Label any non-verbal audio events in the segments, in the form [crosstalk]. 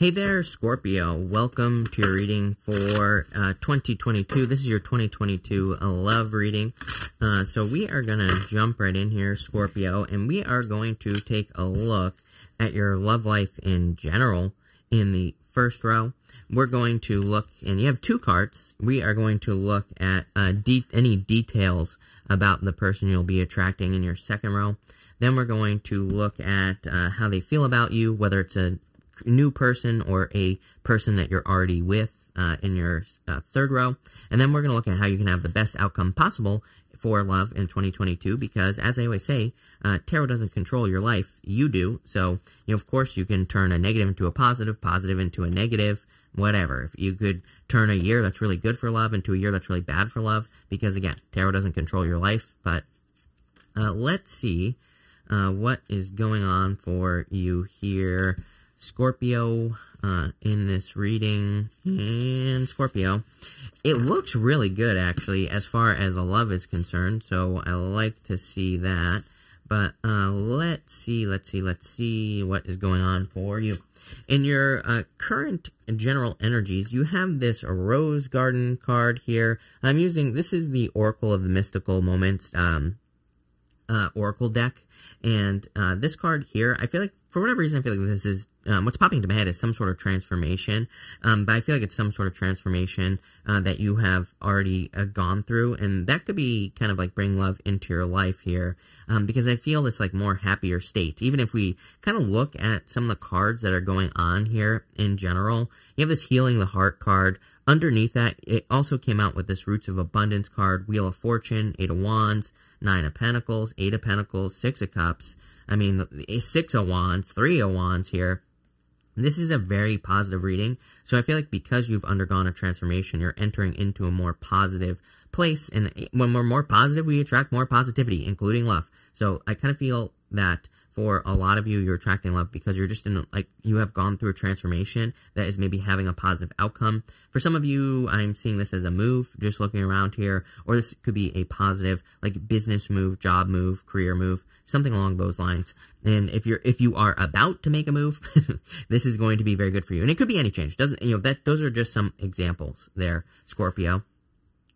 Hey there, Scorpio. Welcome to your reading for uh, 2022. This is your 2022 love reading. Uh, so we are going to jump right in here, Scorpio, and we are going to take a look at your love life in general in the first row. We're going to look, and you have two cards. We are going to look at uh, de any details about the person you'll be attracting in your second row. Then we're going to look at uh, how they feel about you, whether it's a new person or a person that you're already with uh, in your uh, third row. And then we're going to look at how you can have the best outcome possible for love in 2022 because, as I always say, uh, tarot doesn't control your life. You do. So, you know, of course, you can turn a negative into a positive, positive into a negative, whatever. If you could turn a year that's really good for love into a year that's really bad for love because, again, tarot doesn't control your life. But uh, let's see uh, what is going on for you here Scorpio uh, in this reading, and Scorpio. It looks really good, actually, as far as a love is concerned, so I like to see that. But uh, let's see, let's see, let's see what is going on for you. In your uh, current general energies, you have this rose garden card here. I'm using, this is the Oracle of the Mystical Moments um, uh, Oracle deck. And uh, this card here, I feel like for whatever reason, I feel like this is um, what's popping into my head is some sort of transformation. Um, but I feel like it's some sort of transformation uh, that you have already uh, gone through, and that could be kind of like bring love into your life here, um, because I feel this like more happier state. Even if we kind of look at some of the cards that are going on here in general, you have this healing the heart card. Underneath that, it also came out with this Roots of Abundance card, Wheel of Fortune, Eight of Wands, Nine of Pentacles, Eight of Pentacles, Six of Cups. I mean, a eh, six of wands, three of wands here. This is a very positive reading. So I feel like because you've undergone a transformation, you're entering into a more positive place. And when we're more positive, we attract more positivity, including love. So I kind of feel that for a lot of you, you're attracting love because you're just in, like, you have gone through a transformation that is maybe having a positive outcome. For some of you, I'm seeing this as a move, just looking around here, or this could be a positive, like, business move, job move, career move, something along those lines. And if you're, if you are about to make a move, [laughs] this is going to be very good for you. And it could be any change. Doesn't, you know, that, those are just some examples there, Scorpio.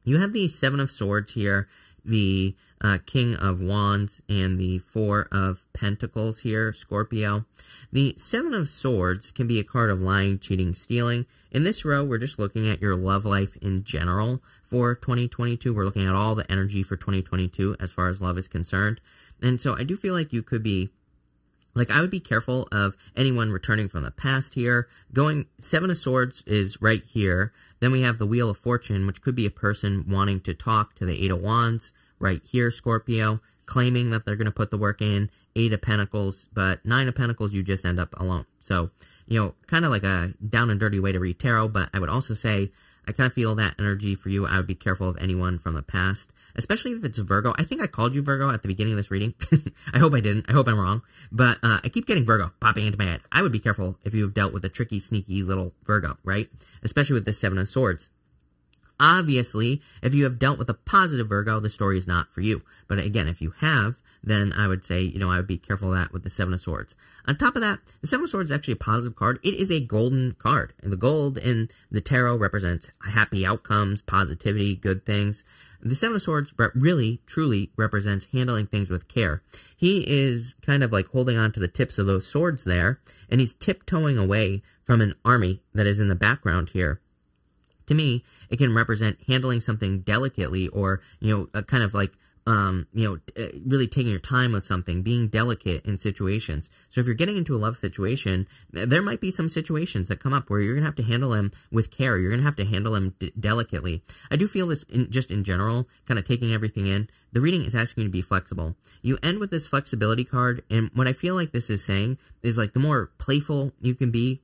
You have the Seven of Swords here, the uh, King of Wands and the Four of Pentacles here, Scorpio. The Seven of Swords can be a card of lying, cheating, stealing. In this row, we're just looking at your love life in general for 2022. We're looking at all the energy for 2022 as far as love is concerned. And so I do feel like you could be like, I would be careful of anyone returning from the past here. Going, Seven of Swords is right here. Then we have the Wheel of Fortune, which could be a person wanting to talk to the Eight of Wands right here, Scorpio, claiming that they're going to put the work in. Eight of Pentacles, but Nine of Pentacles, you just end up alone. So, you know, kind of like a down and dirty way to read tarot, but I would also say I kind of feel that energy for you. I would be careful of anyone from the past, especially if it's Virgo. I think I called you Virgo at the beginning of this reading. [laughs] I hope I didn't. I hope I'm wrong. But uh, I keep getting Virgo popping into my head. I would be careful if you've dealt with a tricky, sneaky little Virgo, right? Especially with the Seven of Swords. Obviously, if you have dealt with a positive Virgo, the story is not for you. But again, if you have, then I would say, you know, I would be careful of that with the Seven of Swords. On top of that, the Seven of Swords is actually a positive card. It is a golden card. And the gold in the tarot represents happy outcomes, positivity, good things. The Seven of Swords really, truly represents handling things with care. He is kind of like holding on to the tips of those swords there, and he's tiptoeing away from an army that is in the background here to me, it can represent handling something delicately or, you know, kind of like um, you know, uh, really taking your time with something, being delicate in situations. So if you're getting into a love situation, there might be some situations that come up where you're going to have to handle them with care. You're going to have to handle them delicately. I do feel this in, just in general, kind of taking everything in. The reading is asking you to be flexible. You end with this flexibility card, and what I feel like this is saying is like the more playful you can be,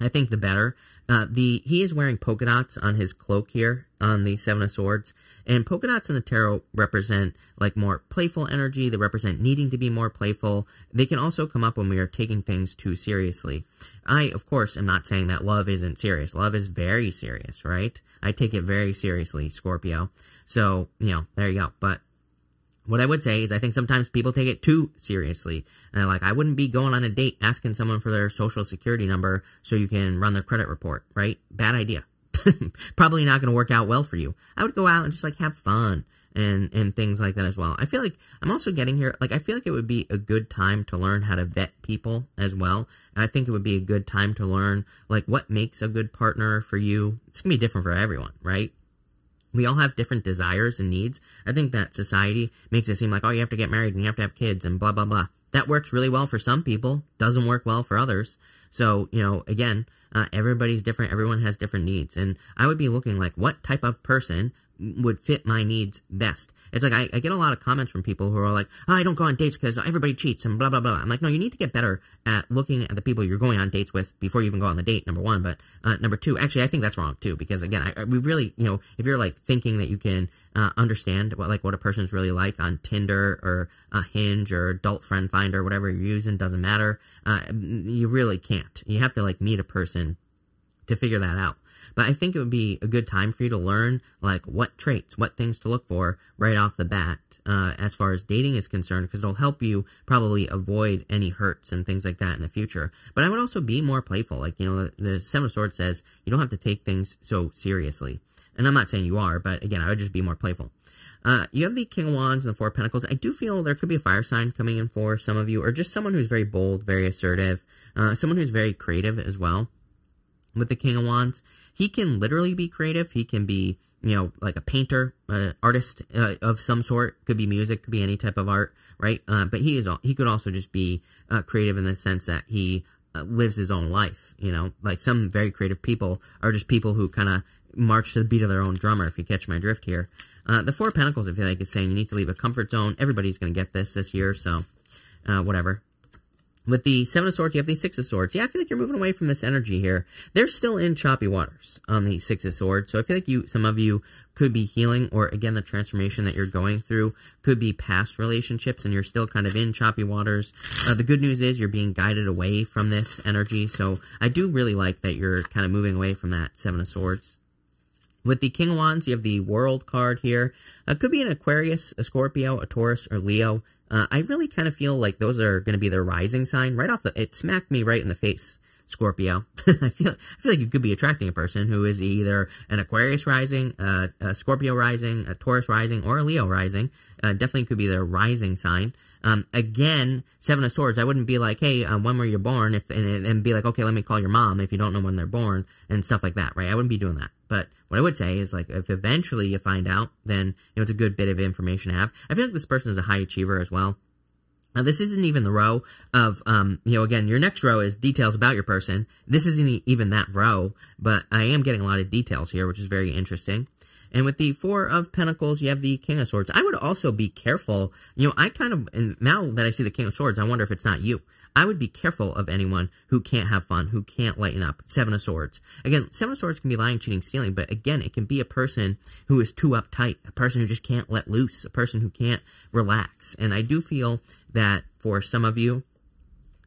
I think the better. Uh, the he is wearing polka dots on his cloak here, on the Seven of Swords. And polka dots in the tarot represent like more playful energy. They represent needing to be more playful. They can also come up when we are taking things too seriously. I, of course, am not saying that love isn't serious. Love is very serious, right? I take it very seriously, Scorpio. So, you know, there you go. But what I would say is I think sometimes people take it too seriously. And like, I wouldn't be going on a date asking someone for their social security number so you can run their credit report, right? Bad idea. [laughs] probably not going to work out well for you. I would go out and just like have fun and and things like that as well. I feel like I'm also getting here like I feel like it would be a good time to learn how to vet people as well. And I think it would be a good time to learn like what makes a good partner for you. It's going to be different for everyone, right? We all have different desires and needs. I think that society makes it seem like oh you have to get married and you have to have kids and blah blah blah that works really well for some people, doesn't work well for others. So, you know, again, uh, everybody's different. Everyone has different needs. And I would be looking like what type of person would fit my needs best. It's like I, I, get a lot of comments from people who are like, oh, I don't go on dates because everybody cheats and blah, blah, blah. I'm like, no, you need to get better at looking at the people you're going on dates with before you even go on the date, number one. But uh, number two, actually, I think that's wrong too because again, I, we really, you know, if you're like thinking that you can uh, understand what like what a person's really like on Tinder or a Hinge or Adult Friend Finder, whatever you're using, doesn't matter. Uh, you really can't. You have to like meet a person to figure that out. But I think it would be a good time for you to learn, like, what traits, what things to look for right off the bat uh, as far as dating is concerned, because it'll help you probably avoid any hurts and things like that in the future. But I would also be more playful. Like, you know, the, the Seven of Swords says you don't have to take things so seriously. And I'm not saying you are, but again, I would just be more playful. Uh, you have the King of Wands and the Four of Pentacles. I do feel there could be a fire sign coming in for some of you, or just someone who's very bold, very assertive, uh, someone who's very creative as well with the King of Wands he can literally be creative. He can be, you know, like a painter, uh, artist uh, of some sort. Could be music, could be any type of art, right? Uh, but he is he could also just be uh, creative in the sense that he uh, lives his own life. You know, like some very creative people are just people who kind of march to the beat of their own drummer. If you catch my drift here, uh, the Four Pentacles, I feel like, is saying you need to leave a comfort zone. Everybody's going to get this this year, so whatever. With the Seven of Swords, you have the Six of Swords. Yeah, I feel like you're moving away from this energy here. They're still in choppy waters on um, the Six of Swords. So I feel like you, some of you could be healing or, again, the transformation that you're going through could be past relationships and you're still kind of in choppy waters. Uh, the good news is you're being guided away from this energy. So I do really like that you're kind of moving away from that Seven of Swords. With the King of Wands, you have the World card here. It uh, could be an Aquarius, a Scorpio, a Taurus, or Leo. Uh, I really kind of feel like those are going to be their rising sign right off the. It smacked me right in the face, Scorpio. [laughs] I feel I feel like you could be attracting a person who is either an Aquarius rising, uh, a Scorpio rising, a Taurus rising, or a Leo rising. Uh, definitely could be their rising sign. Um, again, Seven of Swords, I wouldn't be like, hey, um, when were you born? If and, and be like, okay, let me call your mom if you don't know when they're born and stuff like that, right? I wouldn't be doing that. But what I would say is like, if eventually you find out, then you know it's a good bit of information to have. I feel like this person is a high achiever as well. Now, this isn't even the row of, um, you know, again, your next row is details about your person. This isn't even that row, but I am getting a lot of details here, which is very interesting. And with the Four of Pentacles, you have the King of Swords. I would also be careful. You know, I kind of, now that I see the King of Swords, I wonder if it's not you. I would be careful of anyone who can't have fun, who can't lighten up. Seven of Swords. Again, Seven of Swords can be lying, cheating, stealing, but again, it can be a person who is too uptight, a person who just can't let loose, a person who can't relax. And I do feel that for some of you,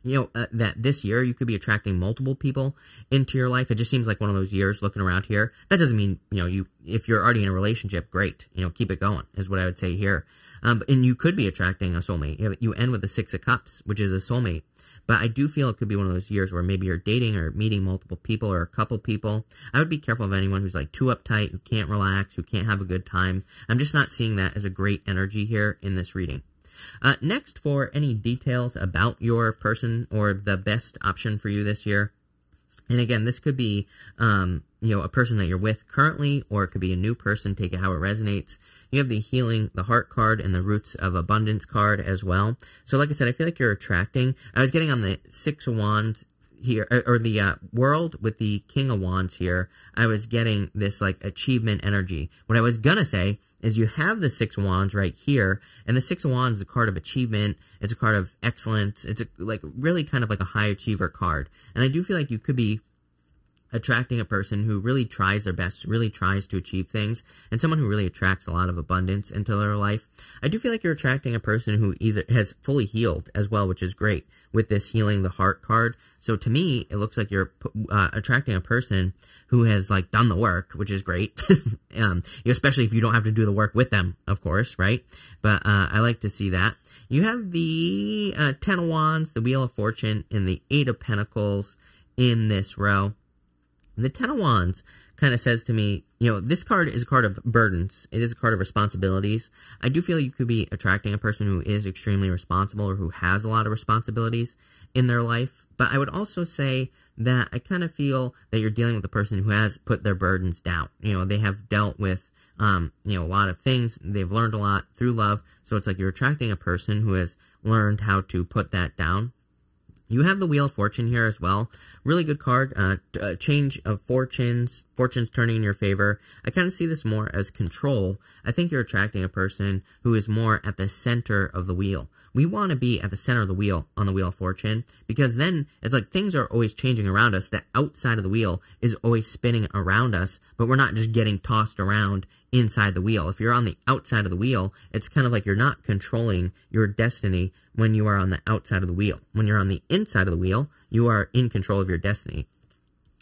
you know, uh, that this year you could be attracting multiple people into your life. It just seems like one of those years looking around here. That doesn't mean, you know, you if you're already in a relationship, great. You know, keep it going is what I would say here. Um, and you could be attracting a soulmate. You end with the Six of Cups, which is a soulmate. But I do feel it could be one of those years where maybe you're dating or meeting multiple people or a couple people. I would be careful of anyone who's like too uptight, who can't relax, who can't have a good time. I'm just not seeing that as a great energy here in this reading. Uh, next, for any details about your person or the best option for you this year, and again, this could be um, you know a person that you're with currently, or it could be a new person. Take it how it resonates. You have the healing, the heart card, and the roots of abundance card as well. So, like I said, I feel like you're attracting. I was getting on the six of wands here or the uh, world with the king of wands here i was getting this like achievement energy what i was gonna say is you have the Six Wands right here, and the Six Wands is a card of achievement, it's a card of excellence, it's a, like really kind of like a high achiever card. And I do feel like you could be attracting a person who really tries their best, really tries to achieve things, and someone who really attracts a lot of abundance into their life. I do feel like you're attracting a person who either has fully healed as well, which is great with this healing the heart card. So to me, it looks like you're uh, attracting a person who has like done the work, which is great. [laughs] um, especially if you don't have to do the work with them, of course, right? But uh, I like to see that. You have the uh, Ten of Wands, the Wheel of Fortune, and the Eight of Pentacles in this row the Ten of Wands kind of says to me, you know, this card is a card of burdens. It is a card of responsibilities. I do feel you could be attracting a person who is extremely responsible or who has a lot of responsibilities in their life. But I would also say that I kind of feel that you're dealing with a person who has put their burdens down. You know, they have dealt with, um, you know, a lot of things. They've learned a lot through love. So it's like you're attracting a person who has learned how to put that down you have the Wheel of Fortune here as well. Really good card. Uh, uh change of fortunes, fortunes turning in your favor. I kind of see this more as control. I think you're attracting a person who is more at the center of the wheel. We want to be at the center of the wheel on the Wheel of Fortune because then it's like things are always changing around us. The outside of the wheel is always spinning around us, but we're not just getting tossed around inside the wheel. If you're on the outside of the wheel, it's kind of like you're not controlling your destiny when you are on the outside of the wheel. When you're on the inside of the wheel, you are in control of your destiny.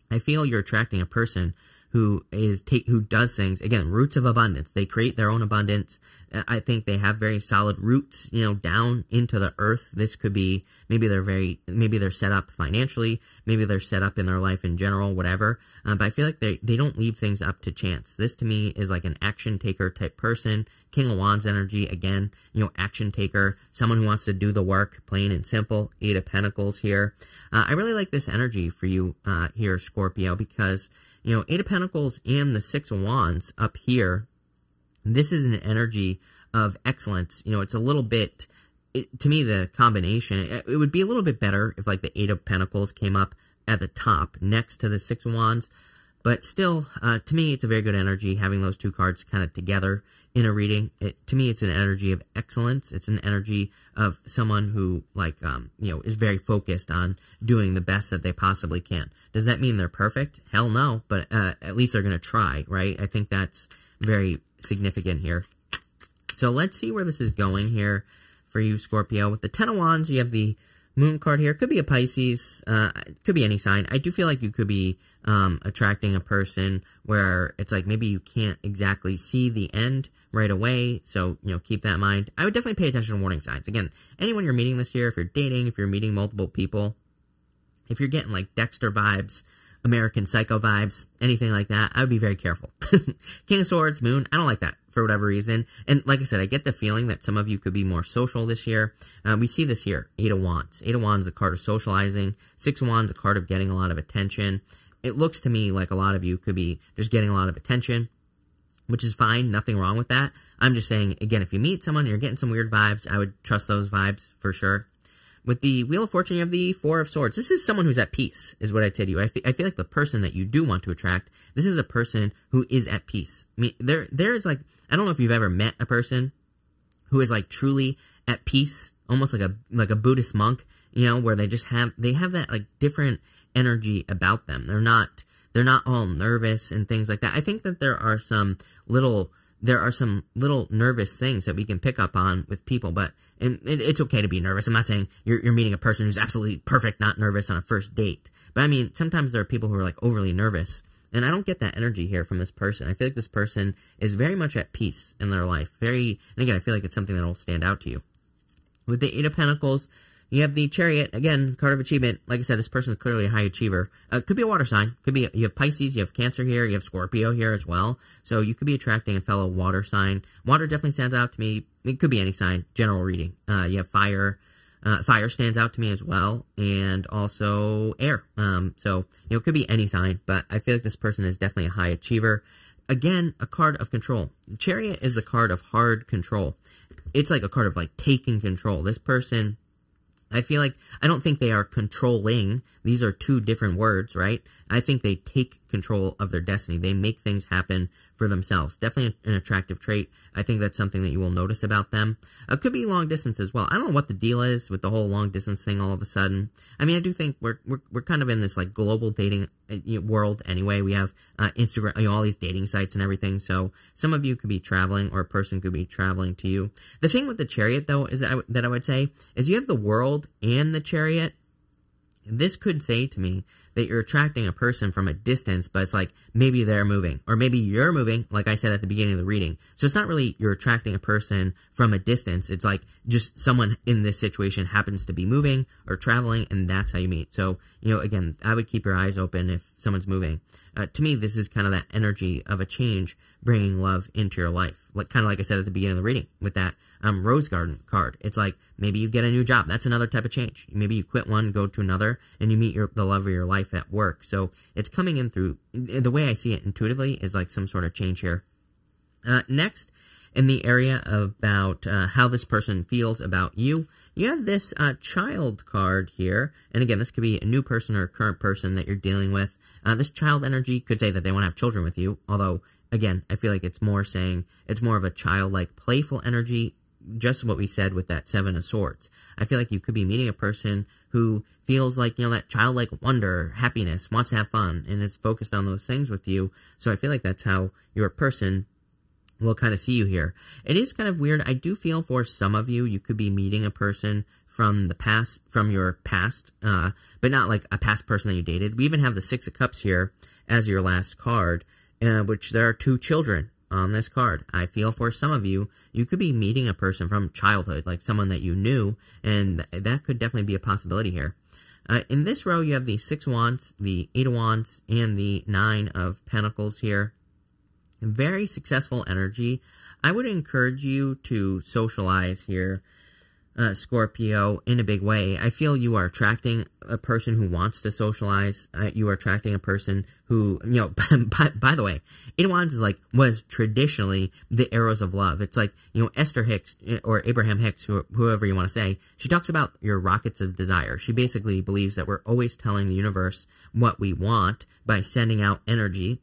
I feel you're attracting a person who is take who does things again roots of abundance they create their own abundance uh, i think they have very solid roots you know down into the earth this could be maybe they're very maybe they're set up financially maybe they're set up in their life in general whatever uh, but i feel like they they don't leave things up to chance this to me is like an action taker type person king of wands energy again you know action taker someone who wants to do the work plain and simple eight of pentacles here uh, i really like this energy for you uh, here scorpio because you know, Eight of Pentacles and the Six of Wands up here, this is an energy of excellence. You know, it's a little bit, it, to me, the combination, it, it would be a little bit better if like the Eight of Pentacles came up at the top next to the Six of Wands. But still, uh, to me, it's a very good energy having those two cards kind of together in a reading. It, to me, it's an energy of excellence. It's an energy of someone who, like, um, you know, is very focused on doing the best that they possibly can. Does that mean they're perfect? Hell no, but uh, at least they're going to try, right? I think that's very significant here. So let's see where this is going here for you, Scorpio. With the Ten of Wands, you have the Moon card here. Could be a Pisces. Uh, could be any sign. I do feel like you could be um, attracting a person where it's like maybe you can't exactly see the end right away. So, you know, keep that in mind. I would definitely pay attention to warning signs. Again, anyone you're meeting this year, if you're dating, if you're meeting multiple people, if you're getting like Dexter vibes, American Psycho vibes, anything like that, I would be very careful. [laughs] King of Swords, Moon, I don't like that for whatever reason. And like I said, I get the feeling that some of you could be more social this year. Uh, we see this here, Eight of Wands. Eight of Wands is a card of socializing. Six of Wands a card of getting a lot of attention. It looks to me like a lot of you could be just getting a lot of attention which is fine. Nothing wrong with that. I'm just saying, again, if you meet someone you're getting some weird vibes, I would trust those vibes for sure. With the Wheel of Fortune, you have the Four of Swords. This is someone who's at peace, is what I tell you. I, I feel like the person that you do want to attract, this is a person who is at peace. I mean, there, there is like, I don't know if you've ever met a person who is like truly at peace, almost like a like a Buddhist monk, you know, where they just have they have that like different energy about them. They're not they're not all nervous and things like that. I think that there are some little there are some little nervous things that we can pick up on with people, but and it, it's okay to be nervous. I'm not saying you're, you're meeting a person who's absolutely perfect, not nervous on a first date. But I mean, sometimes there are people who are like overly nervous, and I don't get that energy here from this person. I feel like this person is very much at peace in their life. Very, and again, I feel like it's something that'll stand out to you. With the Eight of Pentacles, you have the Chariot, again, card of achievement. Like I said, this person is clearly a high achiever. Uh, could be a water sign. Could be You have Pisces, you have Cancer here, you have Scorpio here as well. So you could be attracting a fellow water sign. Water definitely stands out to me. It could be any sign, general reading. Uh, you have fire. Uh, fire stands out to me as well, and also air. Um, so, you know, it could be any sign, but I feel like this person is definitely a high achiever. Again, a card of control. Chariot is the card of hard control. It's like a card of, like, taking control. This person I feel like I don't think they are controlling. These are two different words, right? I think they take control of their destiny. They make things happen for themselves. Definitely an attractive trait. I think that's something that you will notice about them. It uh, could be long distance as well. I don't know what the deal is with the whole long distance thing all of a sudden. I mean, I do think we're we're, we're kind of in this like global dating uh, world anyway. We have uh, Instagram, you know, all these dating sites and everything. So some of you could be traveling, or a person could be traveling to you. The thing with the chariot though is that I, that I would say is you have the world and the chariot. This could say to me that you're attracting a person from a distance, but it's like maybe they're moving or maybe you're moving, like I said at the beginning of the reading. So it's not really you're attracting a person from a distance. It's like just someone in this situation happens to be moving or traveling, and that's how you meet. So, you know, again, I would keep your eyes open if someone's moving. Uh, to me, this is kind of that energy of a change bringing love into your life, like kind of like I said at the beginning of the reading with that um, rose garden card. It's like maybe you get a new job. That's another type of change. Maybe you quit one, go to another, and you meet your, the love of your life at work. So it's coming in through the way I see it intuitively is like some sort of change here. Uh, next, in the area about uh, how this person feels about you. You have this uh, child card here, and again, this could be a new person or a current person that you're dealing with. Uh, this child energy could say that they want to have children with you, although, again, I feel like it's more saying it's more of a childlike, playful energy just what we said with that Seven of Swords. I feel like you could be meeting a person who feels like, you know, that childlike wonder, happiness, wants to have fun, and is focused on those things with you. So I feel like that's how your person will kind of see you here. It is kind of weird. I do feel for some of you, you could be meeting a person from the past, from your past, uh, but not like a past person that you dated. We even have the Six of Cups here as your last card, uh, which there are two children on this card. I feel for some of you, you could be meeting a person from childhood, like someone that you knew, and that could definitely be a possibility here. Uh, in this row, you have the Six Wands, the Eight of Wands, and the Nine of Pentacles here. Very successful energy. I would encourage you to socialize here uh, Scorpio in a big way. I feel you are attracting a person who wants to socialize. Uh, you are attracting a person who, you know, [laughs] by, by the way, in Wands is like, was traditionally the arrows of love. It's like, you know, Esther Hicks eh, or Abraham Hicks, who, whoever you want to say, she talks about your rockets of desire. She basically believes that we're always telling the universe what we want by sending out energy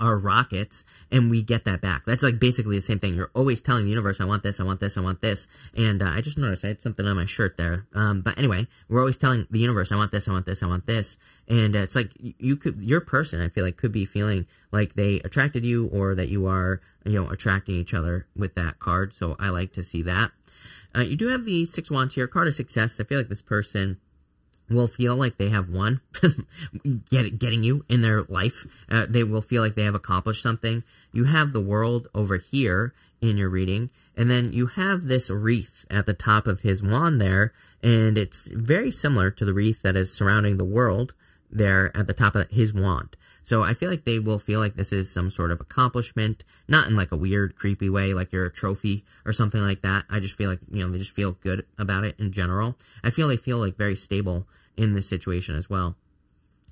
our rockets and we get that back. That's like basically the same thing. You're always telling the universe, I want this, I want this, I want this. And uh, I just noticed I had something on my shirt there. Um, but anyway, we're always telling the universe, I want this, I want this, I want this. And uh, it's like you could, your person, I feel like, could be feeling like they attracted you or that you are, you know, attracting each other with that card. So I like to see that. Uh, you do have the six wands here, card of success. I feel like this person will feel like they have won, [laughs] get, getting you in their life. Uh, they will feel like they have accomplished something. You have the world over here in your reading, and then you have this wreath at the top of his wand there, and it's very similar to the wreath that is surrounding the world there at the top of his wand. So I feel like they will feel like this is some sort of accomplishment, not in like a weird, creepy way, like you're a trophy or something like that. I just feel like, you know, they just feel good about it in general. I feel they feel like very stable in this situation as well.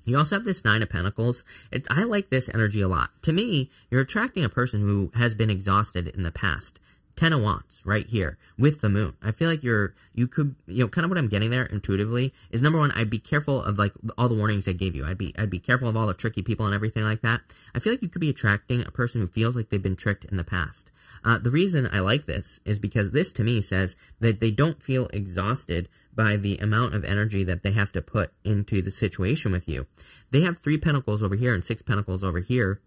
You also have this Nine of Pentacles. It, I like this energy a lot. To me, you're attracting a person who has been exhausted in the past. Ten of Wands right here with the Moon. I feel like you're, you could, you know, kind of what I'm getting there intuitively is number one, I'd be careful of like all the warnings I gave you. I'd be, I'd be careful of all the tricky people and everything like that. I feel like you could be attracting a person who feels like they've been tricked in the past. Uh, the reason I like this is because this to me says that they don't feel exhausted by the amount of energy that they have to put into the situation with you. They have three pentacles over here and six pentacles over here.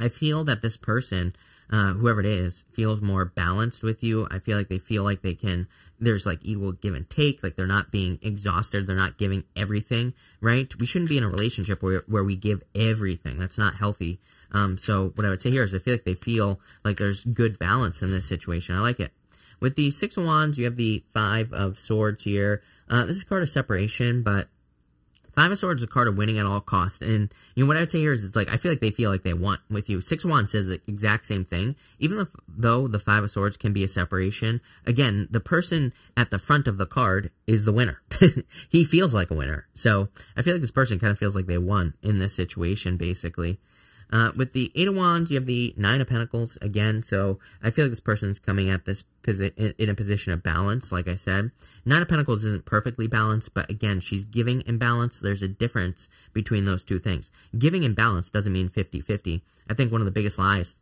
I feel that this person, uh, whoever it is, feels more balanced with you. I feel like they feel like they can, there's like equal give and take, like they're not being exhausted, they're not giving everything, right? We shouldn't be in a relationship where, where we give everything. That's not healthy um, so what I would say here is I feel like they feel like there's good balance in this situation. I like it. With the Six of Wands, you have the Five of Swords here. Uh, this is card of separation, but Five of Swords is a card of winning at all costs. And you know what I would say here is it's like I feel like they feel like they want with you. Six of Wands says the exact same thing. Even if, though the Five of Swords can be a separation, again, the person at the front of the card is the winner. [laughs] he feels like a winner. So I feel like this person kind of feels like they won in this situation, basically. Uh, with the Eight of Wands, you have the Nine of Pentacles again. So I feel like this person's coming at this in a position of balance, like I said. Nine of Pentacles isn't perfectly balanced, but again, she's giving in balance. There's a difference between those two things. Giving in balance doesn't mean 50-50. I think one of the biggest lies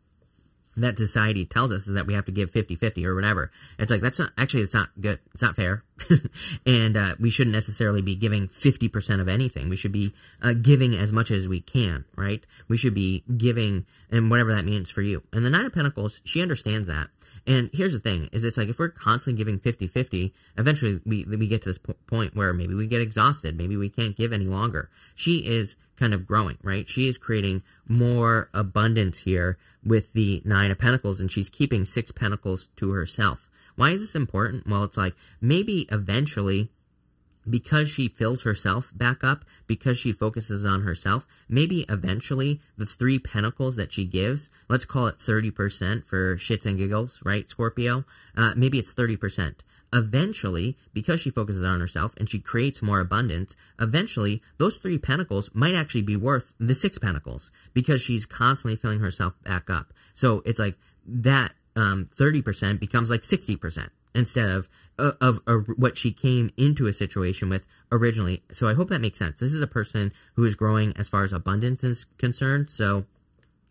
that society tells us is that we have to give 50-50 or whatever. It's like, that's not, actually, it's not good. It's not fair. [laughs] and uh, we shouldn't necessarily be giving 50% of anything. We should be uh, giving as much as we can, right? We should be giving, and whatever that means for you. And the Nine of Pentacles, she understands that. And here's the thing is it's like if we're constantly giving 50-50, eventually we, we get to this po point where maybe we get exhausted. Maybe we can't give any longer. She is kind of growing, right? She is creating more abundance here with the Nine of Pentacles, and she's keeping six pentacles to herself. Why is this important? Well, it's like maybe eventually because she fills herself back up, because she focuses on herself, maybe eventually the three pentacles that she gives, let's call it 30% for shits and giggles, right, Scorpio? Uh, maybe it's 30%. Eventually, because she focuses on herself and she creates more abundance, eventually those three pentacles might actually be worth the six pentacles because she's constantly filling herself back up. So it's like that um, 30% becomes like 60% instead of uh, of, what she came into a situation with originally. So I hope that makes sense. This is a person who is growing as far as abundance is concerned. So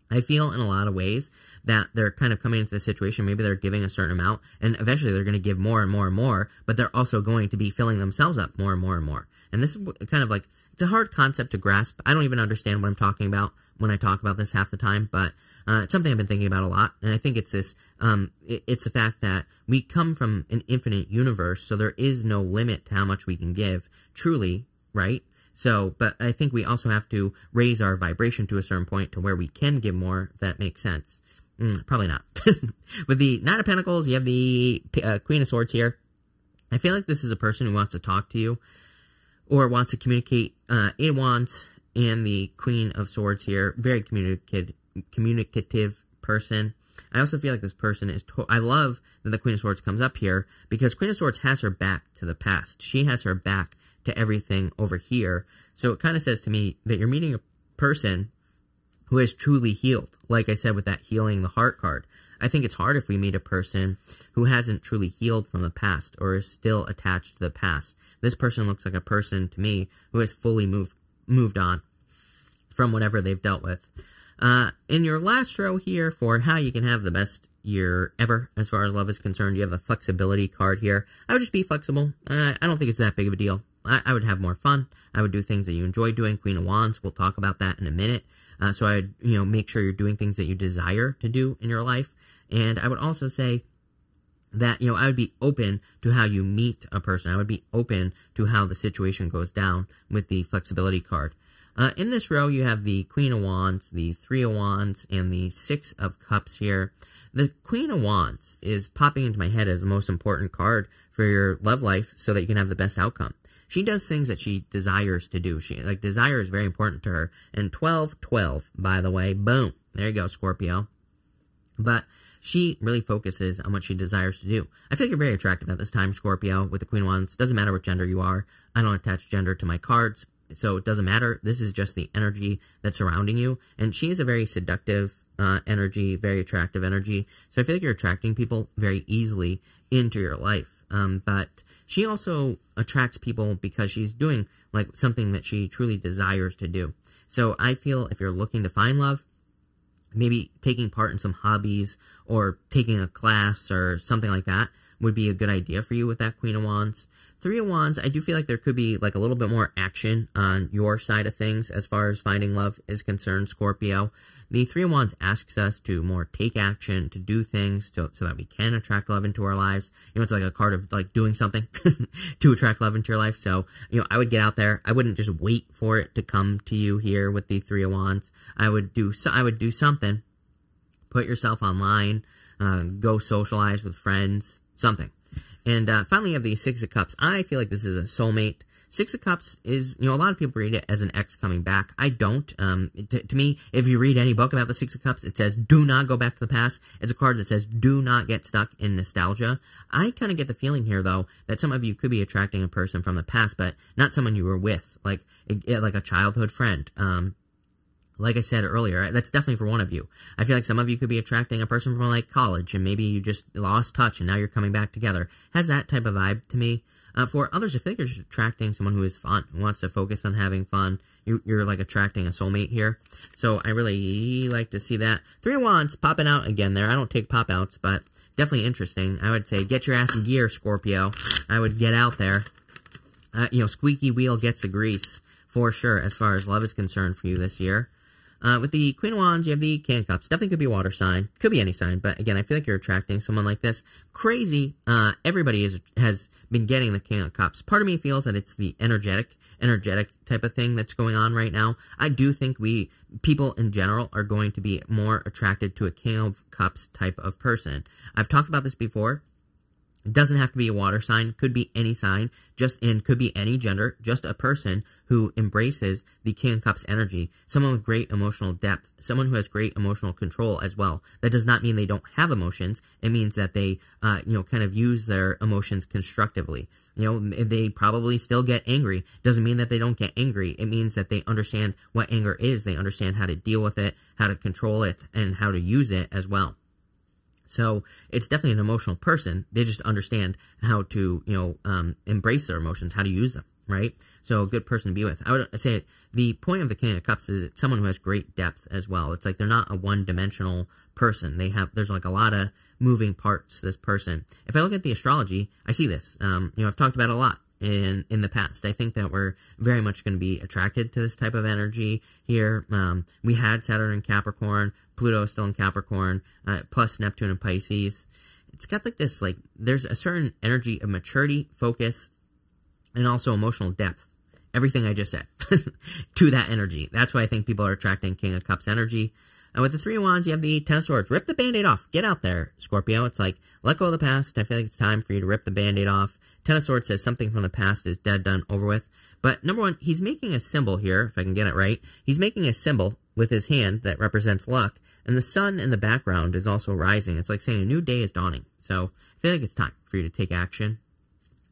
I feel in a lot of ways that they're kind of coming into the situation. Maybe they're giving a certain amount, and eventually they're going to give more and more and more, but they're also going to be filling themselves up more and more and more. And this is kind of like it's a hard concept to grasp. I don't even understand what I'm talking about when I talk about this half the time, but uh, it's something I've been thinking about a lot, and I think it's this: um, it, it's the fact that we come from an infinite universe, so there is no limit to how much we can give. Truly, right? So, but I think we also have to raise our vibration to a certain point to where we can give more. If that makes sense. Mm, probably not. [laughs] With the Nine of Pentacles, you have the uh, Queen of Swords here. I feel like this is a person who wants to talk to you or wants to communicate. Uh, it wants and the Queen of Swords here, very communicative communicative person. I also feel like this person is. I love that the Queen of Swords comes up here because Queen of Swords has her back to the past. She has her back to everything over here. So it kind of says to me that you're meeting a person who has truly healed. Like I said with that healing the heart card. I think it's hard if we meet a person who hasn't truly healed from the past or is still attached to the past. This person looks like a person to me who has fully moved moved on from whatever they've dealt with. Uh, in your last row here for how you can have the best year ever as far as love is concerned, you have a flexibility card here. I would just be flexible. Uh, I don't think it's that big of a deal. I, I, would have more fun. I would do things that you enjoy doing. Queen of Wands, we'll talk about that in a minute. Uh, so I would, you know, make sure you're doing things that you desire to do in your life. And I would also say, that you know i would be open to how you meet a person i would be open to how the situation goes down with the flexibility card uh, in this row, you have the Queen of Wands, the Three of Wands, and the Six of Cups here. The Queen of Wands is popping into my head as the most important card for your love life so that you can have the best outcome. She does things that she desires to do. She Like, desire is very important to her. And 12, 12, by the way, boom. There you go, Scorpio. But she really focuses on what she desires to do. I feel you're very attractive at this time, Scorpio, with the Queen of Wands. Doesn't matter what gender you are. I don't attach gender to my cards, so it doesn't matter. This is just the energy that's surrounding you. And she is a very seductive uh, energy, very attractive energy. So I feel like you're attracting people very easily into your life. Um, but she also attracts people because she's doing like something that she truly desires to do. So I feel if you're looking to find love, maybe taking part in some hobbies or taking a class or something like that would be a good idea for you with that Queen of Wands. Three of Wands, I do feel like there could be like a little bit more action on your side of things as far as finding love is concerned, Scorpio. The Three of Wands asks us to more take action, to do things to, so that we can attract love into our lives. You know, it's like a card of like doing something [laughs] to attract love into your life. So, you know, I would get out there. I wouldn't just wait for it to come to you here with the Three of Wands. I would do, so, I would do something. Put yourself online. Uh, go socialize with friends. Something. And uh, finally, you have the Six of Cups. I feel like this is a soulmate. Six of Cups is, you know, a lot of people read it as an ex coming back. I don't. Um, to me, if you read any book about the Six of Cups, it says, do not go back to the past. It's a card that says, do not get stuck in nostalgia. I kind of get the feeling here, though, that some of you could be attracting a person from the past, but not someone you were with, like, eh, like a childhood friend. Um, like I said earlier, that's definitely for one of you. I feel like some of you could be attracting a person from like college and maybe you just lost touch and now you're coming back together. Has that type of vibe to me. Uh, for others, I think you're just attracting someone who is fun, who wants to focus on having fun. You, are like attracting a soulmate here. So I really like to see that. Three Wands popping out again there. I don't take pop outs, but definitely interesting. I would say get your ass in gear, Scorpio. I would get out there. Uh, you know, squeaky wheel gets the grease for sure as far as love is concerned for you this year. Uh, with the Queen of Wands, you have the Can Cups. Definitely could be water sign. Could be any sign. But again, I feel like you're attracting someone like this. Crazy. Uh, everybody is, has been getting the Can of Cups. Part of me feels that it's the energetic, energetic type of thing that's going on right now. I do think we, people in general, are going to be more attracted to a King of Cups type of person. I've talked about this before. It doesn't have to be a water sign, could be any sign, just and could be any gender, just a person who embraces the King of Cups energy, someone with great emotional depth, someone who has great emotional control as well. That does not mean they don't have emotions. It means that they, uh, you know, kind of use their emotions constructively. You know, they probably still get angry. Doesn't mean that they don't get angry. It means that they understand what anger is. They understand how to deal with it, how to control it, and how to use it as well. So it's definitely an emotional person. They just understand how to, you know, um, embrace their emotions, how to use them, right? So a good person to be with. I would say the point of the King of Cups is it's someone who has great depth as well. It's like they're not a one-dimensional person. They have there's like a lot of moving parts. This person. If I look at the astrology, I see this. Um, you know, I've talked about a lot in in the past. I think that we're very much going to be attracted to this type of energy here. Um, we had Saturn in Capricorn. Pluto is still in Capricorn, uh, plus Neptune and Pisces. It's got like this, like, there's a certain energy of maturity, focus, and also emotional depth. Everything I just said [laughs] to that energy. That's why I think people are attracting King of Cups energy. And with the Three of Wands, you have the Ten of Swords. Rip the Band-Aid off. Get out there, Scorpio. It's like, let go of the past. I feel like it's time for you to rip the Band-Aid off. Ten of Swords says something from the past is dead, done, over with. But number one, he's making a symbol here, if I can get it right. He's making a symbol with his hand that represents luck. And the sun in the background is also rising. It's like saying a new day is dawning. So I feel like it's time for you to take action.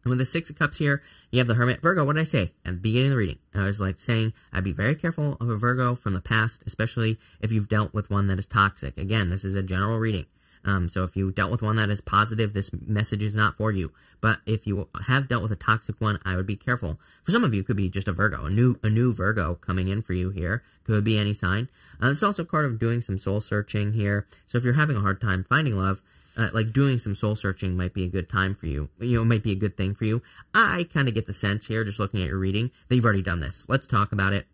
And with the Six of Cups here, you have the Hermit. Virgo, what did I say at the beginning of the reading? I was like saying, I'd be very careful of a Virgo from the past, especially if you've dealt with one that is toxic. Again, this is a general reading. Um, so if you dealt with one that is positive, this message is not for you. But if you have dealt with a toxic one, I would be careful. For some of you, could be just a Virgo, a new a new Virgo coming in for you here. Could be any sign. Uh, it's also a card of doing some soul searching here. So if you're having a hard time finding love, uh, like doing some soul searching might be a good time for you. You know, might be a good thing for you. I kind of get the sense here, just looking at your reading, that you've already done this. Let's talk about it.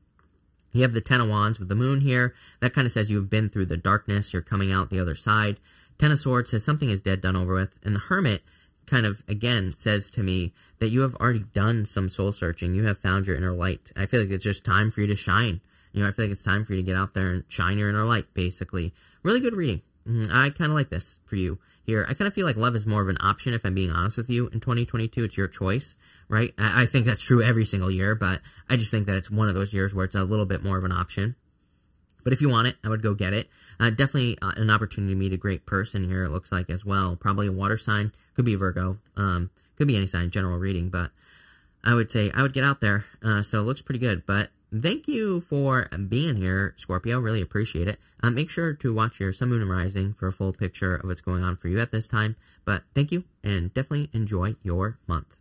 You have the Ten of Wands with the Moon here. That kind of says you've been through the darkness. You're coming out the other side. Ten of Swords says something is dead, done over with. And the Hermit kind of, again, says to me that you have already done some soul searching. You have found your inner light. I feel like it's just time for you to shine. You know, I feel like it's time for you to get out there and shine your inner light, basically. Really good reading. Mm-hmm. I kind of like this for you here. I kind of feel like love is more of an option, if I'm being honest with you. In 2022, it's your choice, right? I, I think that's true every single year, but I just think that it's one of those years where it's a little bit more of an option. But if you want it, I would go get it. Uh, definitely uh, an opportunity to meet a great person here, it looks like, as well. Probably a water sign. Could be Virgo. Um, could be any sign, general reading. But I would say I would get out there. Uh, so it looks pretty good. But thank you for being here, Scorpio. Really appreciate it. Uh, make sure to watch your Sun, Moon, and Rising for a full picture of what's going on for you at this time. But thank you, and definitely enjoy your month.